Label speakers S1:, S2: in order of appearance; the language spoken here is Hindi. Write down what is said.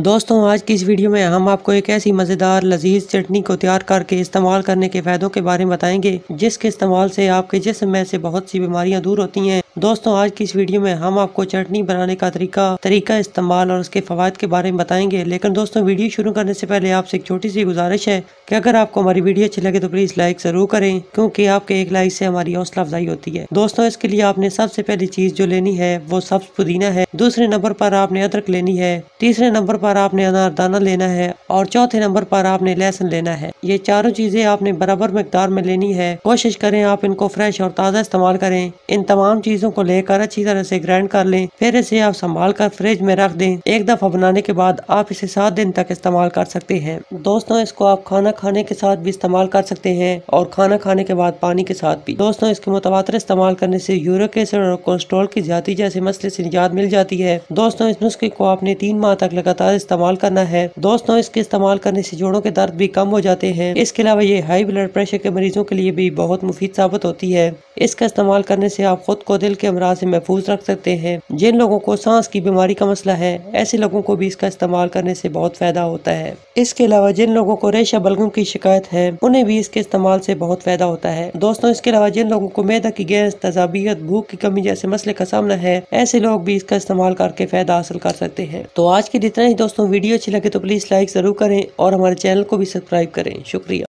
S1: दोस्तों आज की इस वीडियो में हम आपको एक ऐसी मज़ेदार लजीज चटनी को तैयार करके इस्तेमाल करने के फ़ायदों के बारे में बताएंगे जिसके इस्तेमाल से आपके जिसम में से बहुत सी बीमारियां दूर होती हैं दोस्तों आज की इस वीडियो में हम आपको चटनी बनाने का तरीका तरीका इस्तेमाल और उसके फ़वाद के बारे में बताएंगे लेकिन दोस्तों वीडियो शुरू करने से पहले आपसे एक छोटी सी गुजारिश है कि अगर आपको हमारी वीडियो अच्छी लगे तो प्लीज़ लाइक ज़रूर करें क्योंकि आपके एक लाइक से हमारी हौसला अफजाई होती है दोस्तों इसके लिए आपने सबसे पहली चीज़ जो लेनी है वो सब्ज पुदीना है दूसरे नंबर पर आपने अदरक लेनी है तीसरे नंबर पर आपने अनारदाना लेना है और चौथे नंबर पर आपने लहसुन लेना है ये चारों चीज़ें आपने बराबर मकदार में लेनी है कोशिश करें आप इनको फ्रेश और ताज़ा इस्तेमाल करें इन तमाम चीज़ों को लेकर अच्छी तरह से ग्राइंड कर लें फिर इसे आप संभाल कर फ्रिज में रख दें एक दफ़ा बनाने के बाद आप इसे सात दिन तक इस्तेमाल कर सकते हैं दोस्तों इसको आप खाना खाने के साथ भी इस्तेमाल कर सकते हैं और खाना खाने के बाद पानी के साथ भी दोस्तों इसके मुतवातर इस्तेमाल करने से यूरिक एसिड और कोलेस्ट्रॉल की ज्यादा जैसे मसले से निजात मिल जाती है दोस्तों इस नुस्खे को आपने तीन माह तक लगातार इस्तेमाल करना है दोस्तों इसके इस्तेमाल करने से जोड़ों के दर्द भी कम हो जाते हैं इसके अलावा ये हाई ब्लड प्रेशर के मरीजों के लिए भी बहुत मुफीद साबित होती है इसका इस्तेमाल करने से आप खुद को दिल के अमराज से महफूज रख सकते हैं जिन लोगों को सांस की बीमारी का मसला है ऐसे लोगों को भी इसका इस्तेमाल करने से बहुत फ़ायदा होता है इसके अलावा जिन लोगों को रेशा बलगम की शिकायत है उन्हें भी इसके इस्तेमाल से बहुत फ़ायदा होता है दोस्तों इसके अलावा जिन लोगों को मैदा की गैस तजाबियत भूख की कमी जैसे मसले का सामना है ऐसे लोग भी इसका इस्तेमाल करके फ़ायदा हासिल कर सकते हैं तो आज के लिए इतना ही दोस्तों वीडियो अच्छी लगे तो प्लीज़ लाइक ज़रूर करें और हमारे चैनल को भी सब्सक्राइब करें शुक्रिया